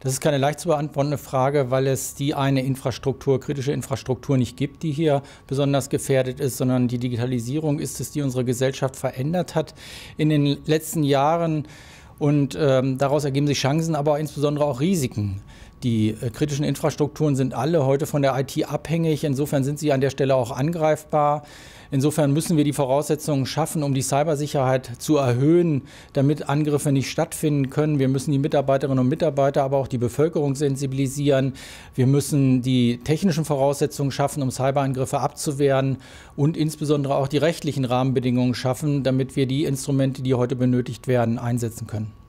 Das ist keine leicht zu beantwortende Frage, weil es die eine Infrastruktur, kritische Infrastruktur nicht gibt, die hier besonders gefährdet ist, sondern die Digitalisierung ist es, die unsere Gesellschaft verändert hat in den letzten Jahren. Und ähm, daraus ergeben sich Chancen, aber insbesondere auch Risiken. Die äh, kritischen Infrastrukturen sind alle heute von der IT abhängig. Insofern sind sie an der Stelle auch angreifbar. Insofern müssen wir die Voraussetzungen schaffen, um die Cybersicherheit zu erhöhen, damit Angriffe nicht stattfinden können. Wir müssen die Mitarbeiterinnen und Mitarbeiter, aber auch die Bevölkerung sensibilisieren. Wir müssen die technischen Voraussetzungen schaffen, um Cyberangriffe abzuwehren und insbesondere auch die rechtlichen Rahmenbedingungen schaffen, damit wir die Instrumente, die heute benötigt werden, einsetzen können.